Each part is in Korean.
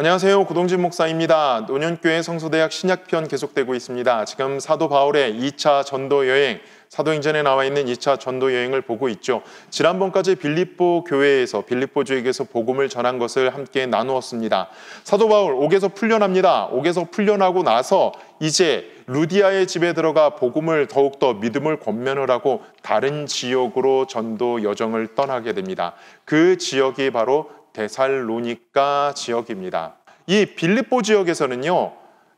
안녕하세요. 고동진 목사입니다. 노년교회 성소대학 신약편 계속되고 있습니다. 지금 사도 바울의 2차 전도 여행, 사도행전에 나와 있는 2차 전도 여행을 보고 있죠. 지난번까지 빌립보 교회에서 빌립보 주에게서 복음을 전한 것을 함께 나누었습니다. 사도 바울 옥에서 풀려납니다. 옥에서 풀려나고 나서 이제 루디아의 집에 들어가 복음을 더욱더 믿음을 권면을 하고 다른 지역으로 전도 여정을 떠나게 됩니다. 그 지역이 바로 데살로니카 지역입니다. 이 빌립보 지역에서는요.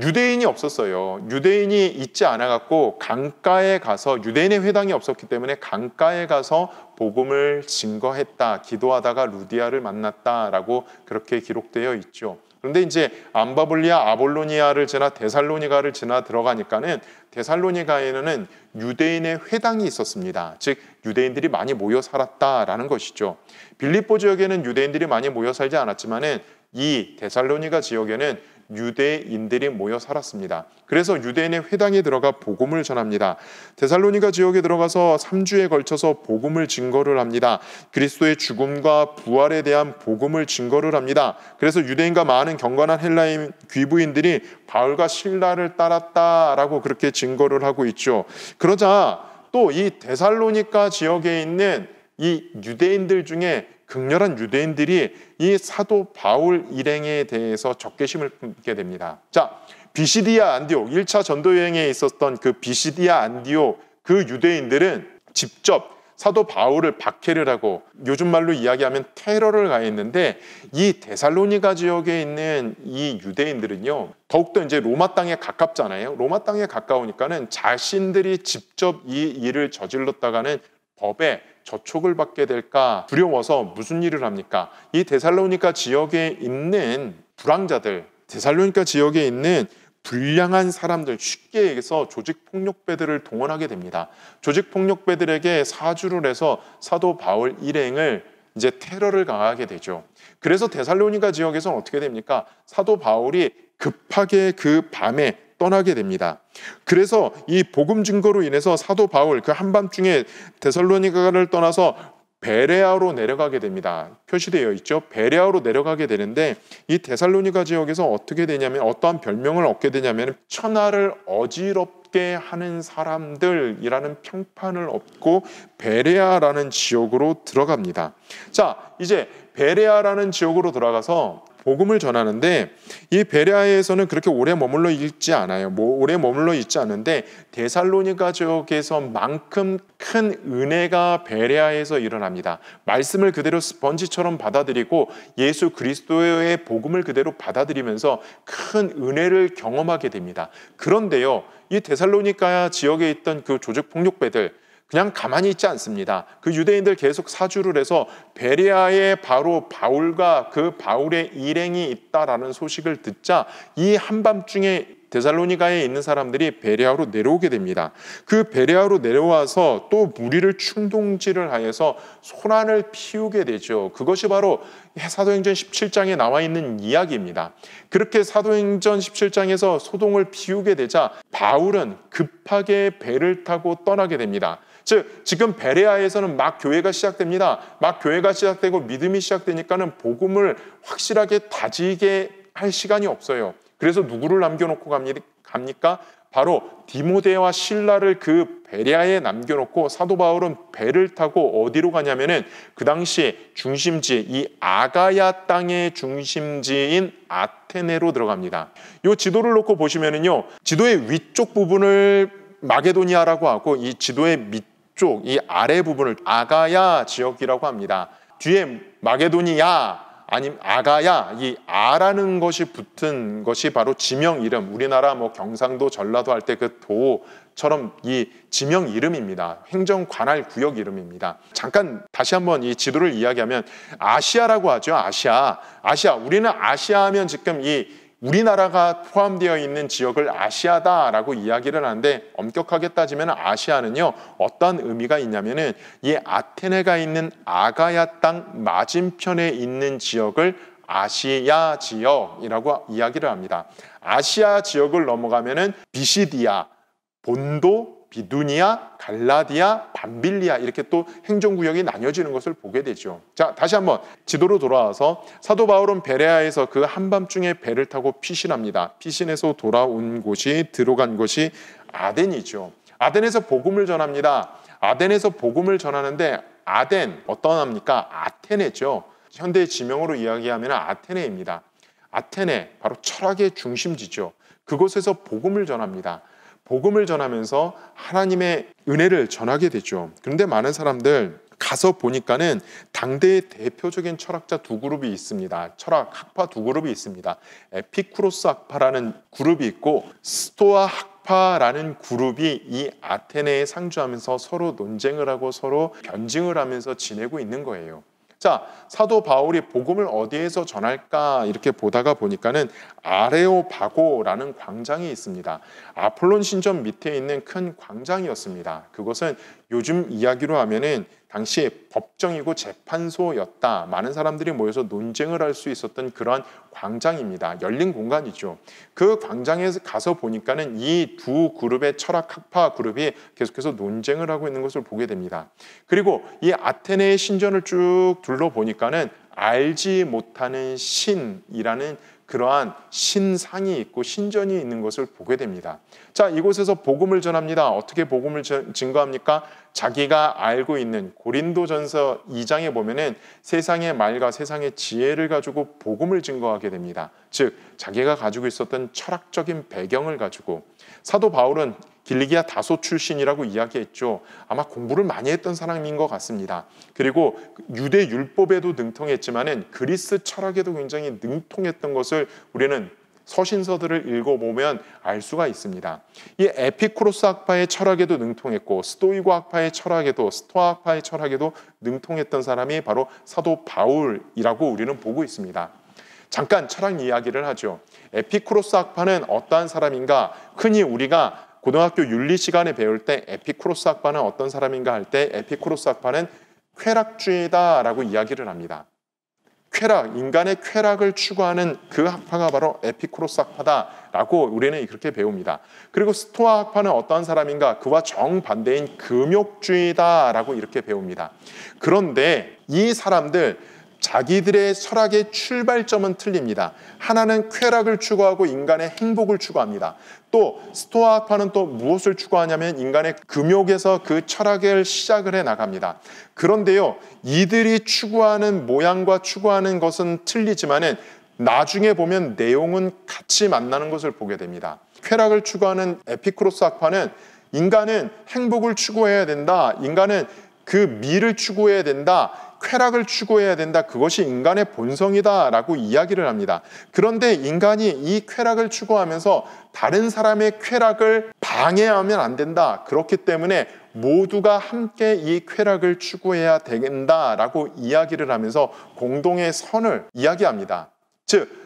유대인이 없었어요. 유대인이 있지 않아 갖고 강가에 가서 유대인의 회당이 없었기 때문에 강가에 가서 복음을 증거했다. 기도하다가 루디아를 만났다라고 그렇게 기록되어 있죠. 그런데 이제 암바블리아, 아볼로니아를 지나 데살로니가를 지나 들어가니까는 데살로니가에는 유대인의 회당이 있었습니다. 즉 유대인들이 많이 모여 살았다라는 것이죠. 빌립보 지역에는 유대인들이 많이 모여 살지 않았지만은 이 데살로니가 지역에는 유대인들이 모여 살았습니다. 그래서 유대인의 회당에 들어가 복음을 전합니다. 데살로니가 지역에 들어가서 3주에 걸쳐서 복음을 증거를 합니다. 그리스도의 죽음과 부활에 대한 복음을 증거를 합니다. 그래서 유대인과 많은 경건한 헬라인 귀부인들이 바울과 신라를 따랐다라고 그렇게 증거를 하고 있죠. 그러자 또 이 데살로니가 지역에 있는 이 유대인들 중에 극렬한 유대인들이 이 사도 바울 일행에 대해서 적개심을 품게 됩니다. 자, 비시디아 안디옥 1차 전도 여행에 있었던 그 비시디아 안디옥 그 유대인들은 직접 사도 바울을 박해를 하고 요즘 말로 이야기하면 테러를 가했는데 이 데살로니가 지역에 있는 이 유대인들은요 더욱더 이제 로마 땅에 가깝잖아요 로마 땅에 가까우니까는 자신들이 직접 이 일을 저질렀다가는 법에 저촉을 받게 될까 두려워서 무슨 일을 합니까? 이 데살로니가 지역에 있는 불황자들, 데살로니가 지역에 있는 불량한 사람들, 쉽게 얘기해서 조직폭력배들을 동원하게 됩니다. 조직폭력배들에게 사주를 해서 사도 바울 일행을 이제 테러를 강하게 되죠. 그래서 데살로니가 지역에서는 어떻게 됩니까? 사도 바울이 급하게 그 밤에 떠나게 됩니다. 그래서 이 복음 증거로 인해서 사도 바울 그 한밤중에 데살로니가를 떠나서 베레아로 내려가게 됩니다. 표시되어 있죠. 베레아로 내려가게 되는데 이 데살로니가 지역에서 어떻게 되냐면 어떠한 별명을 얻게 되냐면 천하를 어지럽 죽게 하는 사람들이라는 평판을 얻고 베레아라는 지역으로 들어갑니다. 자, 이제 베레아라는 지역으로 들어가서 복음을 전하는데 이 베레아에서는 그렇게 오래 머물러 있지 않아요. 뭐 오래 머물러 있지 않는데 데살로니가 지역에서만큼 큰 은혜가 베레아에서 일어납니다. 말씀을 그대로 스펀지처럼 받아들이고 예수 그리스도의 복음을 그대로 받아들이면서 큰 은혜를 경험하게 됩니다. 그런데요. 이 데살로니카 지역에 있던 그 조직 폭력배들 그냥 가만히 있지 않습니다. 그 유대인들 계속 사주를 해서 베리아에 바로 바울과 그 바울의 일행이 있다라는 소식을 듣자 이 한밤중에 데살로니가에 있는 사람들이 베레아로 내려오게 됩니다. 그 베레아로 내려와서 또 무리를 충동질을 하여서 소란을 피우게 되죠. 그것이 바로 사도행전 17장에 나와 있는 이야기입니다. 그렇게 사도행전 17장에서 소동을 피우게 되자 바울은 급하게 배를 타고 떠나게 됩니다. 즉 지금 베레아에서는 막 교회가 시작됩니다. 막 교회가 시작되고 믿음이 시작되니까는 복음을 확실하게 다지게 할 시간이 없어요. 그래서 누구를 남겨놓고 갑니까? 바로 디모데와 신라를 그 베리아에 남겨놓고 사도 바울은 배를 타고 어디로 가냐면은 그 당시 중심지 이 아가야 땅의 중심지인 아테네로 들어갑니다. 이 지도를 놓고 보시면은요 지도의 위쪽 부분을 마게도니아라고 하고 이 지도의 밑쪽 이 아래 부분을 아가야 지역이라고 합니다. 뒤에 마게도니아 아니면 아가야 이 아라는 것이 붙은 것이 바로 지명 이름 우리나라 뭐 경상도 전라도 할 때 그 도처럼 이 지명 이름입니다 행정 관할 구역 이름입니다 잠깐 다시 한번 이 지도를 이야기하면 아시아라고 하죠 아시아 아시아 우리는 아시아 하면 지금 이 우리나라가 포함되어 있는 지역을 아시아다라고 이야기를 하는데 엄격하게 따지면 아시아는요 어떤 의미가 있냐면은 이 아테네가 있는 아가야 땅 맞은편에 있는 지역을 아시아 지역이라고 이야기를 합니다. 아시아 지역을 넘어가면은 비시디아 본도 비두니아, 갈라디아, 밤빌리아 이렇게 또 행정구역이 나뉘어지는 것을 보게 되죠. 자, 다시 한번 지도로 돌아와서 사도 바울은 베레아에서 그 한밤중에 배를 타고 피신합니다. 피신해서 돌아온 곳이 들어간 곳이 아덴이죠. 아덴에서 복음을 전합니다. 아덴에서 복음을 전하는데 아덴 어떤 합니까? 아테네죠. 현대 지명으로 이야기하면 아테네입니다. 아테네 바로 철학의 중심지죠. 그곳에서 복음을 전합니다. 복음을 전하면서 하나님의 은혜를 전하게 되죠. 그런데 많은 사람들 가서 보니까는 당대의 대표적인 철학자 두 그룹이 있습니다. 철학 학파 두 그룹이 있습니다. 에피쿠로스 학파라는 그룹이 있고 스토아 학파라는 그룹이 이 아테네에 상주하면서 서로 논쟁을 하고 서로 변증을 하면서 지내고 있는 거예요. 자, 사도 바울이 복음을 어디에서 전할까 이렇게 보다가 보니까는 아레오바고라는 광장이 있습니다. 아폴론 신전 밑에 있는 큰 광장이었습니다. 그것은 요즘 이야기로 하면은 당시 법정이고 재판소였다. 많은 사람들이 모여서 논쟁을 할 수 있었던 그러한 광장입니다. 열린 공간이죠. 그 광장에 가서 보니까는 이 두 그룹의 철학 학파 그룹이 계속해서 논쟁을 하고 있는 것을 보게 됩니다. 그리고 이 아테네의 신전을 쭉 둘러보니까는 알지 못하는 신이라는 그러한 신상이 있고 신전이 있는 것을 보게 됩니다. 자, 이곳에서 복음을 전합니다. 어떻게 복음을 증거합니까? 자기가 알고 있는 고린도전서 2장에 보면은 세상의 말과 세상의 지혜를 가지고 복음을 증거하게 됩니다. 즉 자기가 가지고 있었던 철학적인 배경을 가지고 사도 바울은 길리기아 다소 출신이라고 이야기했죠. 아마 공부를 많이 했던 사람인 것 같습니다. 그리고 유대 율법에도 능통했지만 그리스 철학에도 굉장히 능통했던 것을 우리는 서신서들을 읽어보면 알 수가 있습니다. 이 에피쿠로스 학파의 철학에도 능통했고 스토이고 학파의 철학에도 스토아 학파의 철학에도 능통했던 사람이 바로 사도 바울이라고 우리는 보고 있습니다. 잠깐 철학 이야기를 하죠. 에피쿠로스 학파는 어떠한 사람인가? 흔히 우리가 고등학교 윤리 시간에 배울 때 에피쿠로스 학파는 어떤 사람인가 할 때 에피쿠로스 학파는 쾌락주의다라고 이야기를 합니다. 쾌락, 인간의 쾌락을 추구하는 그 학파가 바로 에피쿠로스 학파다라고 우리는 그렇게 배웁니다. 그리고 스토아 학파는 어떠한 사람인가? 그와 정반대인 금욕주의다라고 이렇게 배웁니다. 그런데 이 사람들 자기들의 철학의 출발점은 틀립니다. 하나는 쾌락을 추구하고 인간의 행복을 추구합니다. 또 스토아학파는 또 무엇을 추구하냐면 인간의 금욕에서 그 철학을 시작을 해 나갑니다. 그런데요, 이들이 추구하는 모양과 추구하는 것은 틀리지만은 나중에 보면 내용은 같이 만나는 것을 보게 됩니다. 쾌락을 추구하는 에피크로스 학파는 인간은 행복을 추구해야 된다. 인간은 그 미를 추구해야 된다. 쾌락을 추구해야 된다. 그것이 인간의 본성이다. 라고 이야기를 합니다. 그런데 인간이 이 쾌락을 추구하면서 다른 사람의 쾌락을 방해하면 안 된다. 그렇기 때문에 모두가 함께 이 쾌락을 추구해야 된다. 라고 이야기를 하면서 공동의 선을 이야기합니다. 즉,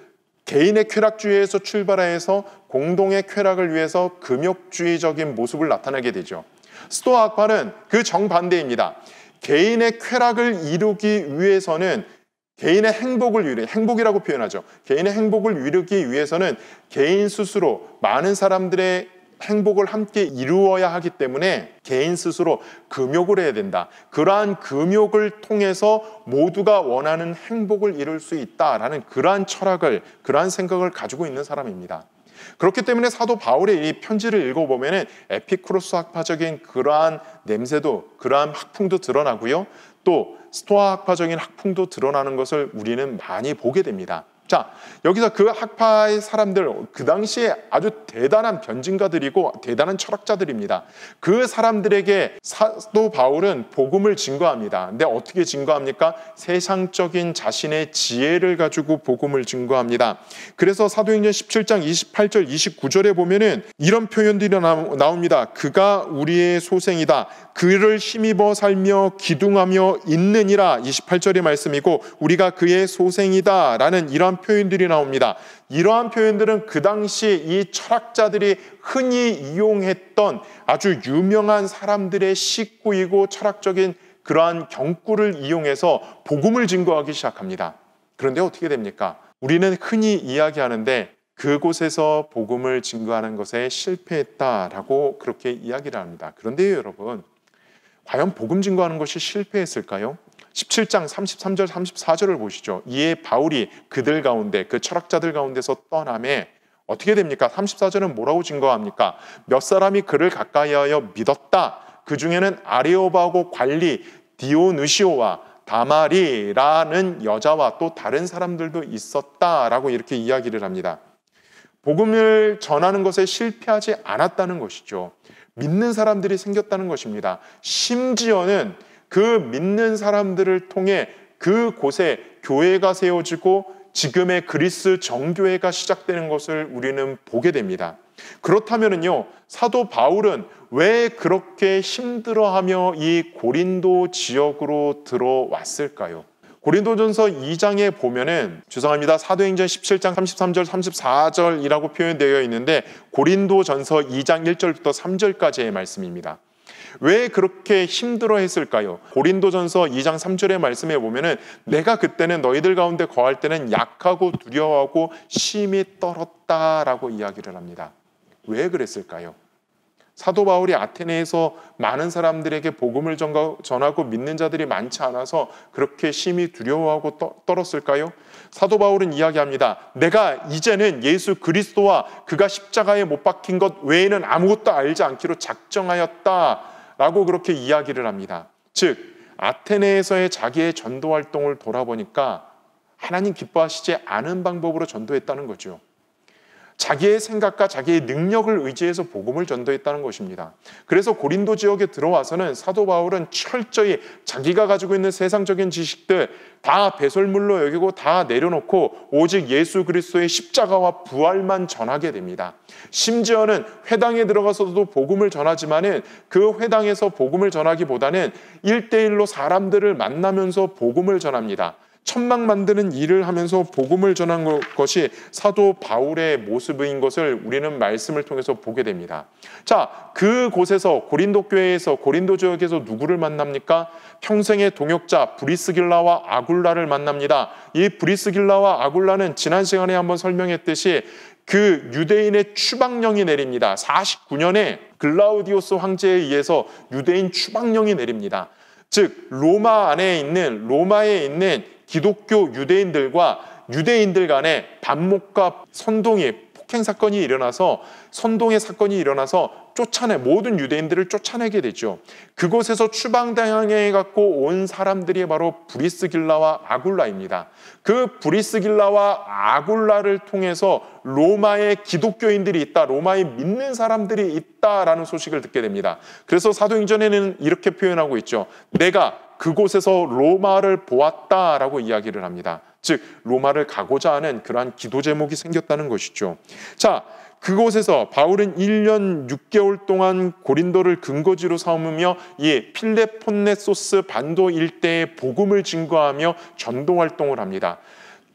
개인의 쾌락주의에서 출발해서 공동의 쾌락을 위해서 금욕주의적인 모습을 나타내게 되죠. 스토아 학파는 그 정반대입니다. 개인의 쾌락을 이루기 위해서는 개인의 행복을 위해 행복이라고 표현하죠. 개인의 행복을 이루기 위해서는 개인 스스로 많은 사람들의 행복을 함께 이루어야 하기 때문에 개인 스스로 금욕을 해야 된다. 그러한 금욕을 통해서 모두가 원하는 행복을 이룰 수 있다라는 그러한 철학을, 그러한 생각을 가지고 있는 사람입니다. 그렇기 때문에 사도 바울의 이 편지를 읽어보면 에피크로스 학파적인 그러한 냄새도 그러한 학풍도 드러나고요. 또 스토아 학파적인 학풍도 드러나는 것을 우리는 많이 보게 됩니다. 자, 여기서 그 학파의 사람들, 그 당시에 아주 대단한 변증가들이고 대단한 철학자들입니다. 그 사람들에게 사도 바울은 복음을 증거합니다. 근데 어떻게 증거합니까? 세상적인 자신의 지혜를 가지고 복음을 증거합니다. 그래서 사도행전 17장 28절 29절에 보면은 이런 표현들이 나옵니다. 그가 우리의 소생이다. 그를 힘입어 살며 기둥하며 있느니라 28절의 말씀이고 우리가 그의 소생이다라는 이런 표현들이 나옵니다. 이러한 표현들은 그 당시 이 철학자들이 흔히 이용했던 아주 유명한 사람들의 식구이고 철학적인 그러한 경구를 이용해서 복음을 증거하기 시작합니다. 그런데 어떻게 됩니까? 우리는 흔히 이야기하는데 그곳에서 복음을 증거하는 것에 실패했다라고 그렇게 이야기를 합니다. 그런데요, 여러분. 과연 복음 증거하는 것이 실패했을까요? 17장 33절 34절을 보시죠. 이에 바울이 그들 가운데 그 철학자들 가운데서 떠남에 어떻게 됩니까? 34절은 뭐라고 증거합니까? 몇 사람이 그를 가까이하여 믿었다. 그 중에는 아레오바고 관리 디오누시오와 다마리라는 여자와 또 다른 사람들도 있었다라고 이렇게 이야기를 합니다. 복음을 전하는 것에 실패하지 않았다는 것이죠. 믿는 사람들이 생겼다는 것입니다. 심지어는 그 믿는 사람들을 통해 그곳에 교회가 세워지고 지금의 그리스 정교회가 시작되는 것을 우리는 보게 됩니다. 그렇다면요, 사도 바울은 왜 그렇게 힘들어하며 이 고린도 지역으로 들어왔을까요? 고린도전서 2장에 보면은 죄송합니다. 사도행전 17장 33절 34절이라고 표현되어 있는데 고린도전서 2장 1절부터 3절까지의 말씀입니다. 왜 그렇게 힘들어 했을까요? 고린도전서 2장 3절의 말씀에 보면은 내가 그때는 너희들 가운데 거할 때는 약하고 두려워하고 심히 떨었다라고 이야기를 합니다. 왜 그랬을까요? 사도 바울이 아테네에서 많은 사람들에게 복음을 전하고 믿는 자들이 많지 않아서 그렇게 심히 두려워하고 떨었을까요? 사도 바울은 이야기합니다. 내가 이제는 예수 그리스도와 그가 십자가에 못 박힌 것 외에는 아무것도 알지 않기로 작정하였다. 라고 그렇게 이야기를 합니다. 즉, 아테네에서의 자기의 전도 활동을 돌아보니까 하나님 기뻐하시지 않은 방법으로 전도했다는 거죠. 자기의 생각과 자기의 능력을 의지해서 복음을 전도했다는 것입니다. 그래서 고린도 지역에 들어와서는 사도 바울은 철저히 자기가 가지고 있는 세상적인 지식들 다 배설물로 여기고 다 내려놓고 오직 예수 그리스도의 십자가와 부활만 전하게 됩니다. 심지어는 회당에 들어가서도 복음을 전하지만은 그 회당에서 복음을 전하기보다는 일대일로 사람들을 만나면서 복음을 전합니다. 천막 만드는 일을 하면서 복음을 전한 것이 사도 바울의 모습인 것을 우리는 말씀을 통해서 보게 됩니다. 자, 그곳에서 고린도 교회에서 고린도 지역에서 누구를 만납니까? 평생의 동역자 브리스길라와 아굴라를 만납니다. 이 브리스길라와 아굴라는 지난 시간에 한번 설명했듯이 그 유대인의 추방령이 내립니다. 49년에 글라우디오스 황제에 의해서 유대인 추방령이 내립니다. 즉 로마 안에 있는 로마에 있는 기독교 유대인들과 유대인들 간의 반목과 선동의 폭행 사건이 일어나서 선동의 사건이 일어나서 쫓아내 모든 유대인들을 쫓아내게 되죠. 그곳에서 추방당해 갖고 온 사람들이 바로 브리스길라와 아굴라입니다. 그 브리스길라와 아굴라를 통해서 로마의 기독교인들이 있다, 로마에 믿는 사람들이 있다라는 소식을 듣게 됩니다. 그래서 사도행전에는 이렇게 표현하고 있죠. 내가 그곳에서 로마를 보았다라고 이야기를 합니다. 즉 로마를 가고자 하는 그러한 기도 제목이 생겼다는 것이죠. 자, 그곳에서 바울은 1년 6개월 동안 고린도를 근거지로 삼으며 이 필레폰네소스 반도 일대에 복음을 증거하며 전도 활동을 합니다.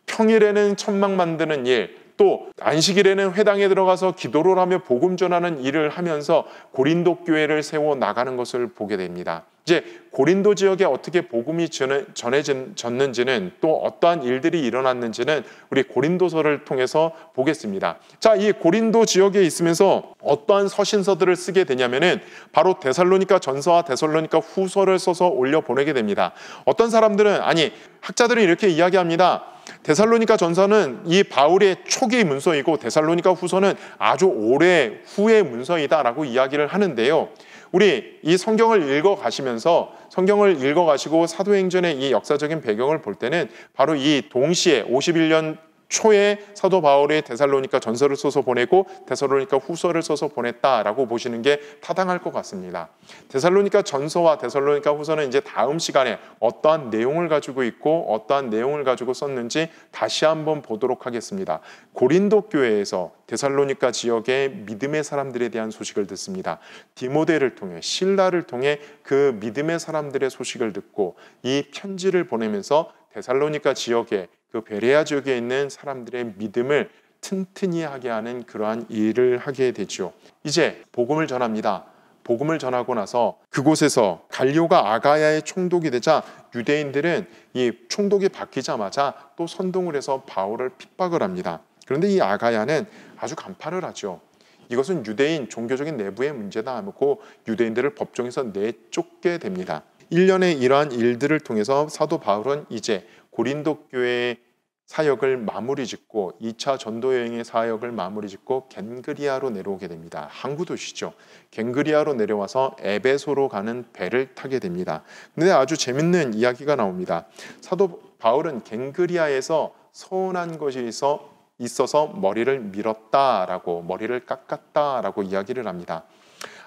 평일에는 천막 만드는 일, 또 안식일에는 회당에 들어가서 기도를 하며 복음 전하는 일을 하면서 고린도 교회를 세워 나가는 것을 보게 됩니다. 이제 고린도 지역에 어떻게 복음이 전해졌는지는 또 어떠한 일들이 일어났는지는 우리 고린도서를 통해서 보겠습니다. 자, 이 고린도 지역에 있으면서 어떠한 서신서들을 쓰게 되냐면은 바로 데살로니카 전서와 데살로니카 후서를 써서 올려 보내게 됩니다. 어떤 사람들은 아니 학자들은 이렇게 이야기합니다. 데살로니카 전서는 이 바울의 초기 문서이고 데살로니카 후서는 아주 오래 후의 문서이다라고 이야기를 하는데요. 우리 이 성경을 읽어 가시면서 성경을 읽어 가시고 사도행전의 이 역사적인 배경을 볼 때는 바로 이 동시에 51년 초에 사도 바울이 데살로니까 전서를 써서 보내고 데살로니까 후서를 써서 보냈다라고 보시는 게 타당할 것 같습니다. 데살로니까 전서와 데살로니까 후서는 이제 다음 시간에 어떠한 내용을 가지고 있고 어떠한 내용을 가지고 썼는지 다시 한번 보도록 하겠습니다. 고린도 교회에서 데살로니까 지역의 믿음의 사람들에 대한 소식을 듣습니다. 디모데를 통해 신라를 통해 그 믿음의 사람들의 소식을 듣고 이 편지를 보내면서 데살로니까 지역에 그 베레아 지역에 있는 사람들의 믿음을 튼튼히 하게 하는 그러한 일을 하게 되죠. 이제 복음을 전합니다. 복음을 전하고 나서 그곳에서 갈리오가 아가야의 총독이 되자 유대인들은 이 총독이 바뀌자마자 또 선동을 해서 바울을 핍박을 합니다. 그런데 이 아가야는 아주 간파를 하죠. 이것은 유대인 종교적인 내부의 문제다 하고 유대인들을 법정에서 내쫓게 됩니다. 1년의 이러한 일들을 통해서 사도 바울은 이제 고린도 교회의 사역을 마무리 짓고 2차 전도 여행의 사역을 마무리 짓고 겐그리아로 내려오게 됩니다. 항구 도시죠. 겐그리아로 내려와서 에베소로 가는 배를 타게 됩니다. 근데 아주 재밌는 이야기가 나옵니다. 사도 바울은 겐그리아에서 서운한 것이 있어 있어서 머리를 밀었다라고 머리를 깎았다라고 이야기를 합니다.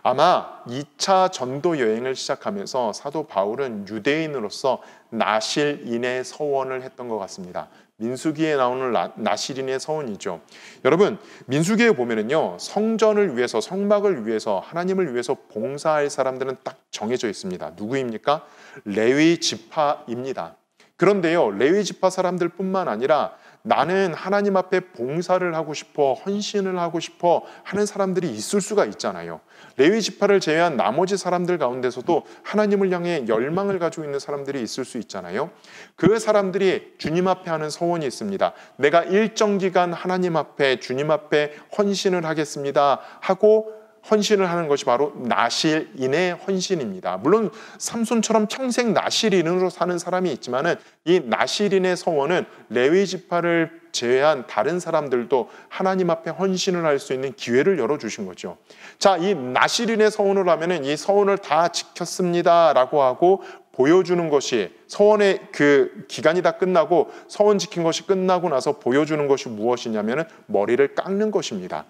아마 2차 전도 여행을 시작하면서 사도 바울은 유대인으로서 나실인의 서원을 했던 것 같습니다. 민수기에 나오는 나실인의 서원이죠. 여러분, 민수기에 보면은요, 성전을 위해서, 성막을 위해서, 하나님을 위해서 봉사할 사람들은 딱 정해져 있습니다. 누구입니까? 레위 지파입니다. 그런데요, 레위 지파 사람들뿐만 아니라 나는 하나님 앞에 봉사를 하고 싶어, 헌신을 하고 싶어 하는 사람들이 있을 수가 있잖아요. 레위 지파를 제외한 나머지 사람들 가운데서도 하나님을 향해 열망을 가지고 있는 사람들이 있을 수 있잖아요. 그 사람들이 주님 앞에 하는 서원이 있습니다. 내가 일정 기간 하나님 앞에 주님 앞에 헌신을 하겠습니다 하고 헌신을 하는 것이 바로 나실인의 헌신입니다. 물론 삼손처럼 평생 나실인으로 사는 사람이 있지만은 이 나실인의 서원은 레위 지파를 제외한 다른 사람들도 하나님 앞에 헌신을 할 수 있는 기회를 열어 주신 거죠. 자, 이 나실인의 서원을 하면은 이 서원을 다 지켰습니다라고 하고 보여주는 것이 서원의 그 기간이 다 끝나고 서원 지킨 것이 끝나고 나서 보여주는 것이 무엇이냐면은 머리를 깎는 것입니다.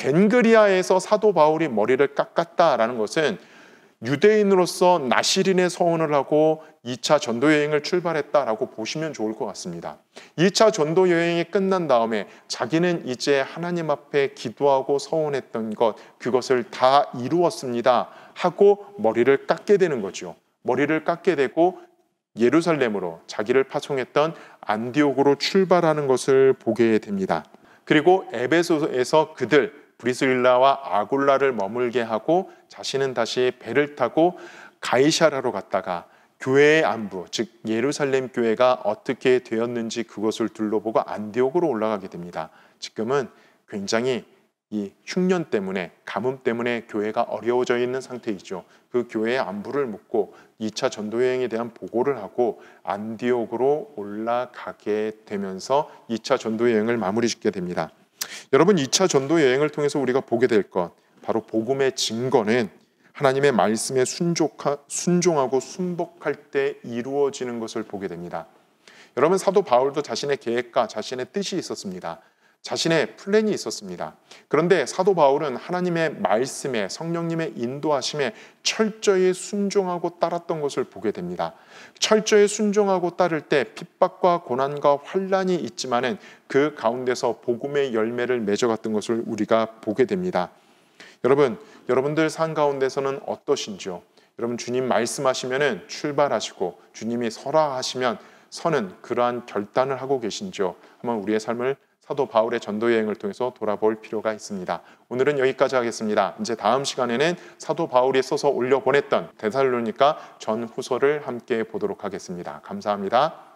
겐그리아에서 사도 바울이 머리를 깎았다라는 것은 유대인으로서 나시린의 서원을 하고 2차 전도 여행을 출발했다라고 보시면 좋을 것 같습니다. 2차 전도 여행이 끝난 다음에 자기는 이제 하나님 앞에 기도하고 서원했던 것 그것을 다 이루었습니다 하고 머리를 깎게 되는 거죠. 머리를 깎게 되고 예루살렘으로 자기를 파송했던 안디옥으로 출발하는 것을 보게 됩니다. 그리고 에베소에서 그들 브리스윌라와 아굴라를 머물게 하고 자신은 다시 배를 타고 가이샤라로 갔다가 교회의 안부, 즉 예루살렘 교회가 어떻게 되었는지 그것을 둘러보고 안디옥으로 올라가게 됩니다. 지금은 굉장히 이 흉년 때문에 가뭄 때문에 교회가 어려워져 있는 상태이죠. 그 교회의 안부를 묻고 2차 전도 여행에 대한 보고를 하고 안디옥으로 올라가게 되면서 2차 전도 여행을 마무리 짓게 됩니다. 여러분 2차 전도 여행을 통해서 우리가 보게 될 것 바로 복음의 증거는 하나님의 말씀에 순족하, 순종하고 순복할 때 이루어지는 것을 보게 됩니다. 여러분 사도 바울도 자신의 계획과 자신의 뜻이 있었습니다. 자신의 플랜이 있었습니다. 그런데 사도 바울은 하나님의 말씀에 성령님의 인도하심에 철저히 순종하고 따랐던 것을 보게 됩니다. 철저히 순종하고 따를 때 핍박과 고난과 환란이 있지만은 그 가운데서 복음의 열매를 맺어갔던 것을 우리가 보게 됩니다. 여러분, 여러분들 산 가운데서는 어떠신지요? 여러분 주님 말씀하시면은 출발하시고 주님이 설화하시면 서는 그러한 결단을 하고 계신지요? 한번 우리의 삶을 사도 바울의 전도 여행을 통해서 돌아볼 필요가 있습니다. 오늘은 여기까지 하겠습니다. 이제 다음 시간에는 사도 바울이 써서 올려 보냈던 데살로니가 전 후서를 함께 보도록 하겠습니다. 감사합니다.